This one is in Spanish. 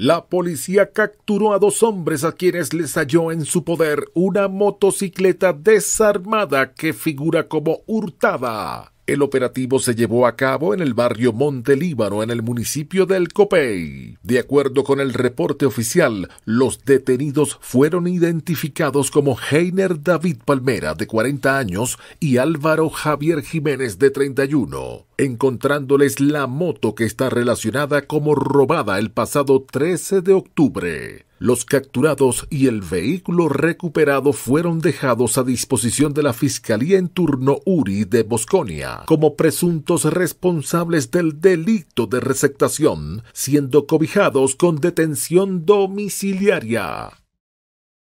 La policía capturó a dos hombres a quienes les halló en su poder una motocicleta desarmada que figura como hurtada. El operativo se llevó a cabo en el barrio Monte Líbano, en el municipio del Copey. De acuerdo con el reporte oficial, los detenidos fueron identificados como Heiner David Palmera, de 40 años, y Álvaro Javier Jiménez, de 31, encontrándoles la moto que está relacionada como robada el pasado 13 de octubre. Los capturados y el vehículo recuperado fueron dejados a disposición de la Fiscalía en turno URI de Bosconia como presuntos responsables del delito de receptación, siendo cobijados con detención domiciliaria.